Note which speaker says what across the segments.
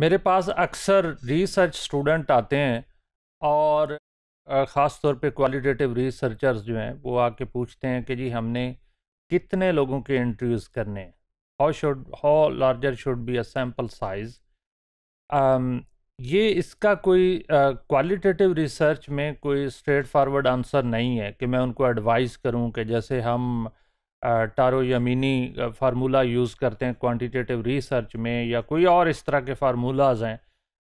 Speaker 1: मेरे पास अक्सर research student आते हैं और ख़ास तौर पे क्वालिटेटिव रिसर्चर्स जो हैं वो आके पूछते हैं कि जी हमने कितने लोगों के इंटरव्यूज़ करने हैं how should how larger should be a sample size ये इसका कोई क्वालिटेटिव रिसर्च में कोई स्ट्रेट फारवर्ड आंसर नहीं है कि मैं उनको एडवाइस करूं कि जैसे हम टारो यमीनी फार्मूला यूज़ करते हैं क्वांटिटेटिव रिसर्च में या कोई और इस तरह के फार्मूलाज हैं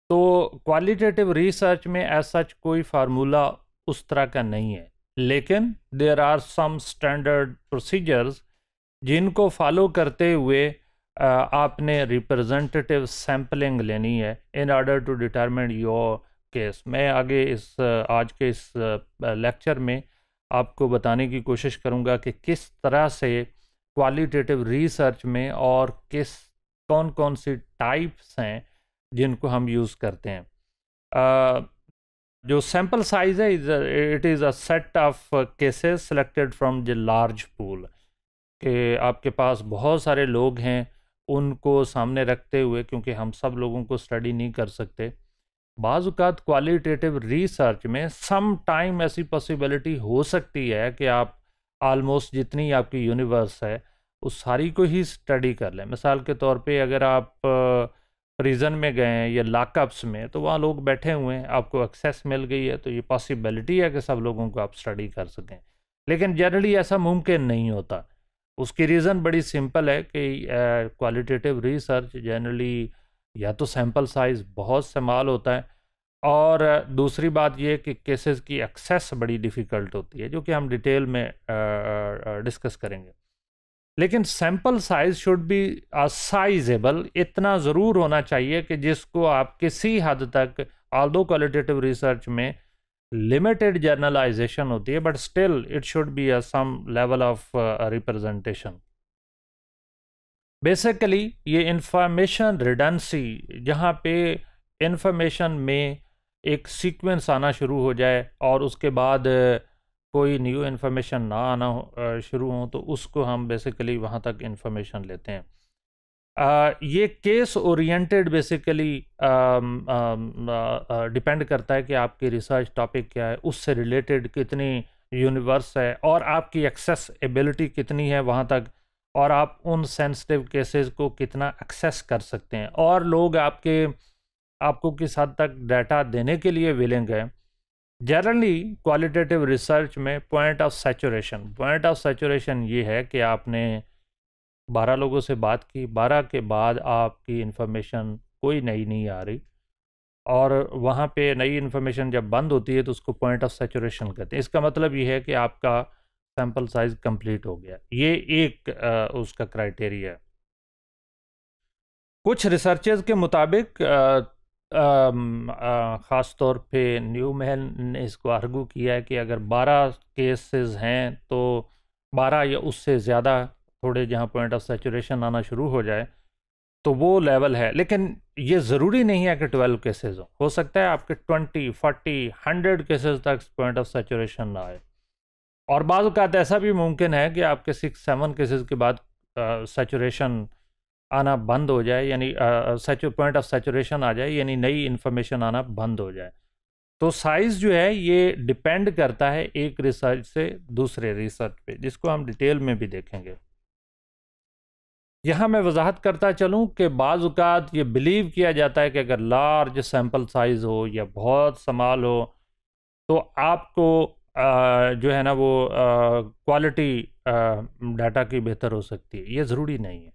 Speaker 1: तो क्वालिटेटिव रिसर्च में ऐसा कोई फार्मूला उस तरह का नहीं है लेकिन there are some standard procedures जिनको फॉलो करते हुए आपने रिप्रेजेंटेटिव सैम्पलिंग लेनी है in order to determine your case मैं आगे इस आज के इस लेक्चर में आपको बताने की कोशिश करूँगा कि किस तरह से क्वालिटेटिव रिसर्च में और किस कौन कौन सी टाइप्स हैं जिनको हम यूज़ करते हैं आ, जो सैम्पल साइज़ है it is a set of cases selected from the large pool के आपके पास बहुत सारे लोग हैं उनको सामने रखते हुए क्योंकि हम सब लोगों को स्टडी नहीं कर सकते बाज़ात क्वालिटेटिव रिसर्च में सम टाइम ऐसी पॉसिबिलिटी हो सकती है कि आप आलमोस्ट जितनी आपकी यूनिवर्स है उस सारी को ही स्टडी कर लें मिसाल के तौर पे अगर आप प्रिजन में गए हैं या लाकअप्स में तो वहाँ लोग बैठे हुए हैं आपको एक्सेस मिल गई है तो ये पॉसिबिलिटी है कि सब लोगों को आप स्टडी कर सकें लेकिन जनरली ऐसा मुमकिन नहीं होता उसकी रीज़न बड़ी सिंपल है कि क्वालिटेटिव रिसर्च जनरली या तो सैंपल साइज़ बहुत इस्तेमाल होता है और दूसरी बात यह कि केसेस की एक्सेस बड़ी डिफ़िकल्ट होती है जो कि हम डिटेल में डिस्कस करेंगे लेकिन sample size should be sizeable इतना ज़रूर होना चाहिए कि जिसको आप किसी हद तक आल दो क्वालिटेटिव रिसर्च में लिमिटेड जर्नलाइजेशन होती है but still it should be a some level of representation basically ये इंफॉर्मेशन रिडेंसी जहाँ पे इंफॉर्मेशन में एक सीक्वेंस आना शुरू हो जाए और उसके बाद कोई न्यू इन्फॉर्मेशन ना आना शुरू हो तो उसको हम बेसिकली वहाँ तक इन्फॉर्मेशन लेते हैं आ, ये केस ओरिएंटेड बेसिकली डिपेंड करता है कि आपकी रिसर्च टॉपिक क्या है उससे रिलेटेड कितनी यूनिवर्स है और आपकी एक्सेसबिलिटी कितनी है वहाँ तक और आप उन सेंसिटिव केसेस को कितना एक्सेस कर सकते हैं और लोग आपके आपको किस हद तक डाटा देने के लिए विलिंग है जनरली क्वालिटेटिव रिसर्च में point of saturation point of saturation ये है कि आपने बारह लोगों से बात की बारह के बाद आपकी इन्फॉर्मेशन कोई नई नहीं आ रही और वहाँ पे नई इन्फॉर्मेशन जब बंद होती है तो उसको पॉइंट ऑफ सेचुरेशन कहते हैं इसका मतलब ये है कि आपका सैंपल साइज कंप्लीट हो गया ये एक आ, उसका क्राइटेरिया है कुछ रिसर्चेज के मुताबिक ख़ास तौर पे न्यू महल ने इसको आर्गू किया है कि अगर 12 केसेस हैं तो 12 या उससे ज़्यादा थोड़े जहाँ पॉइंट ऑफ सेचुरेशन आना शुरू हो जाए तो वो लेवल है लेकिन ये ज़रूरी नहीं है कि 12 केसेस हो सकता है आपके 20, 40, 100 केसेस तक पॉइंट ऑफ सेचुरेशन ना आए और बाद ऐसा भी मुमकिन है कि आपके सिक्स सेवन केसेस के बाद सेचुरेशन आना बंद हो जाए यानी पॉइंट ऑफ सेचुरेशन आ जाए यानी नई इन्फॉर्मेशन आना बंद हो जाए तो साइज़ जो है ये डिपेंड करता है एक रिसर्च से दूसरे रिसर्च पे जिसको हम डिटेल में भी देखेंगे यहाँ मैं वजाहत करता चलूँ कि बाज़ात ये बिलीव किया जाता है कि अगर लार्ज सैम्पल साइज़ हो या बहुत समाल हो तो आपको जो है ना वो क्वालिटी डाटा की बेहतर हो सकती है ये ज़रूरी नहीं है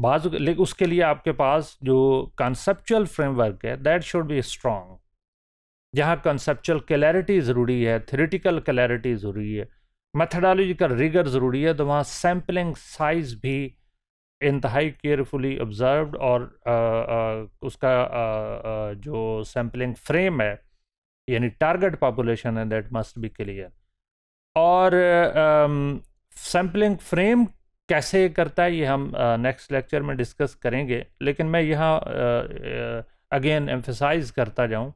Speaker 1: बाज लेकिन उसके लिए आपके पास जो कॉन्सेप्चुअल फ्रेमवर्क है दैट शुड बी स्ट्रॉन्ग जहाँ कंसेप्चुअल क्लैरिटी ज़रूरी है थ्योरेटिकल क्लैरिटी ज़रूरी है मैथडोलॉजिकल रिगर ज़रूरी है तो वहाँ सैम्पलिंग साइज़ भी इंतहाई केयरफुली ऑब्जर्व और आ, आ, उसका आ, आ, जो सैम्पलिंग फ्रेम है यानी टारगेट पॉपुलेशन है दैट मस्ट बी क्लियर और सैम्पलिंग uh, फ्रेम कैसे करता है ये हम नेक्स्ट uh, लेक्चर में डिस्कस करेंगे लेकिन मैं यहाँ अगेन uh, एम्फेसाइज uh, करता जाऊँ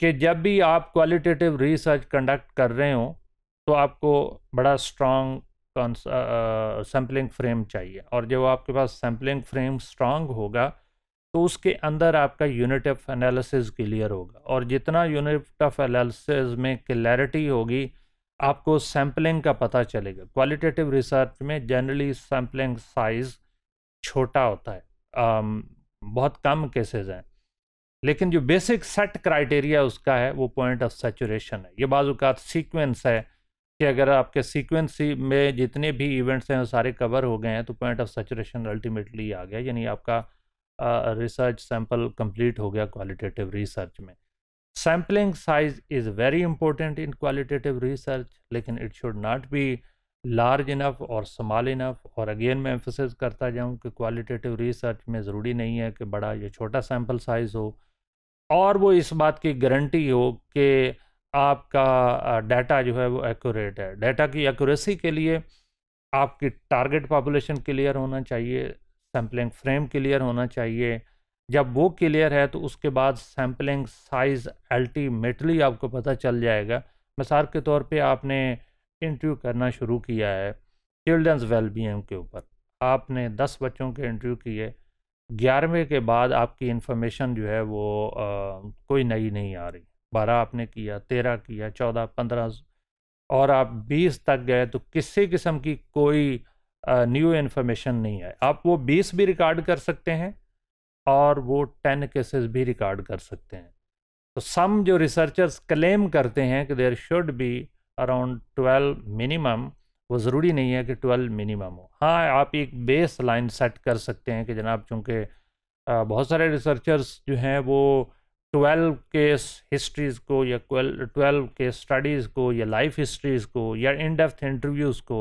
Speaker 1: कि जब भी आप क्वालिटेटिव रिसर्च कंडक्ट कर रहे हो तो आपको बड़ा स्ट्रॉन्ग सैम्पलिंग फ्रेम चाहिए और जब आपके पास सैम्पलिंग फ्रेम स्ट्रॉन्ग होगा तो उसके अंदर आपका यूनिट ऑफ एनालिसिस क्लियर होगा और जितना यूनिट ऑफ एनालिसिस में क्लैरिटी होगी आपको सैम्पलिंग का पता चलेगा क्वालिटेटिव रिसर्च में जनरली सैम्पलिंग साइज छोटा होता है आम, बहुत कम केसेस हैं लेकिन जो बेसिक सेट क्राइटेरिया उसका है वो पॉइंट ऑफ सेचुरेशन है ये बाज़ात सीक्वेंस है कि अगर आपके सीक्वेंस में जितने भी इवेंट्स हैं वो सारे कवर हो गए हैं तो पॉइंट ऑफ सेचुरेशन अल्टीमेटली आ गया यानी आपका रिसर्च सैंपल कंप्लीट हो गया क्वालिटेटिव रिसर्च में sampling size is very important in qualitative research लेकिन it should not be large enough और स्मॉल इनफ और अगेन मैं एम्फोसिस करता जाऊँ कि क्वालिटेटिव रिसर्च में ज़रूरी नहीं है कि बड़ा या छोटा सैम्पल साइज़ हो और वो इस बात की गारंटी हो कि आपका डाटा जो है वो एक्यूरेट है डाटा की एक्यूरेसी के लिए आपकी टारगेट पॉपुलेशन क्लियर होना चाहिए सैम्पलिंग फ्रेम क्लियर होना चाहिए जब वो क्लियर है तो उसके बाद सैम्पलिंग साइज़ अल्टीमेटली आपको पता चल जाएगा मिसाल के तौर पे आपने इंटरव्यू करना शुरू किया है चिल्ड्रंस वेलबींग के ऊपर आपने दस बच्चों के इंटरव्यू किए ग्यारहवें के बाद आपकी इन्फॉर्मेशन जो है वो आ, कोई नई नहीं आ रही बारह आपने किया तेरह किया चौदह पंद्रह और आप बीस तक गए तो किसी किस्म की कोई न्यू इन्फॉर्मेशन नहीं है आप वो बीस भी रिकॉर्ड कर सकते हैं और वो टेन केसेस भी रिकॉर्ड कर सकते हैं तो सम जो रिसर्चर्स क्लेम करते हैं कि there should be around twelve minimum वो ज़रूरी नहीं है कि ट्वेल्व मिनिमम हो हाँ आप एक बेस लाइन सेट कर सकते हैं कि जनाब चूँकि बहुत सारे रिसर्चर्स जो हैं वो ट्वेल्व केस हिस्ट्रीज़ को या ट्वेल्व केस स्टडीज़ को या लाइफ हिस्ट्रीज़ को या इन डेप्थ इंटरव्यूज़ को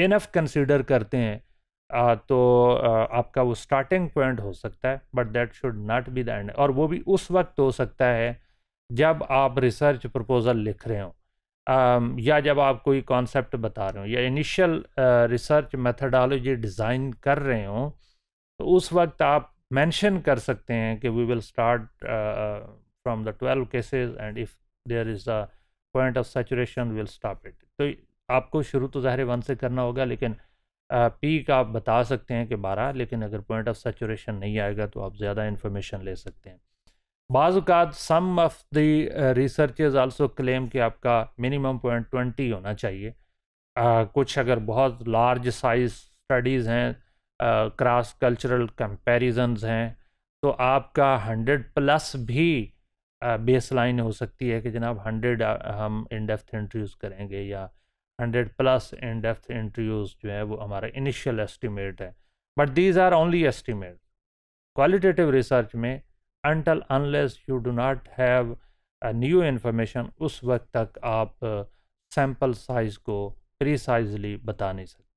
Speaker 1: इनफ कंसिडर करते हैं आ, तो आ, आपका वो स्टार्टिंग पॉइंट हो सकता है but that should not be the end और वो भी उस वक्त हो सकता है जब आप रिसर्च प्रपोज़ल लिख रहे हो आ, या जब आप कोई कॉन्सेप्ट बता रहे हो या इनिशियल रिसर्च मेथडोलॉजी डिज़ाइन कर रहे हो तो उस वक्त आप मेंशन कर सकते हैं कि we will start from the twelve cases and if there is a point of saturation will stop it तो आपको शुरू तो ज़ाहिर वन से करना होगा लेकिन पीक आप बता सकते हैं कि बारह लेकिन अगर पॉइंट ऑफ सेचुरेशन नहीं आएगा तो आप ज़्यादा इन्फॉर्मेशन ले सकते हैं बाज़ात some of the researchers also claim कि आपका मिनिमम पॉइंट ट्वेंटी होना चाहिए आ, कुछ अगर बहुत लार्ज साइज स्टडीज़ हैं क्रॉस कल्चरल कंपेरिजन्स हैं तो आपका हंड्रेड प्लस भी बेस लाइन हो सकती है कि जनाब हंड्रेड हम इन डेप्थ एंट्री करेंगे या hundred plus in depth interviews जो है वो हमारा इनिशियल एस्टिमेट है but these are only estimate qualitative research में until unless you do not have new information उस वक्त तक आप सैम्पल साइज़ को प्रिसाइजली बता नहीं सकते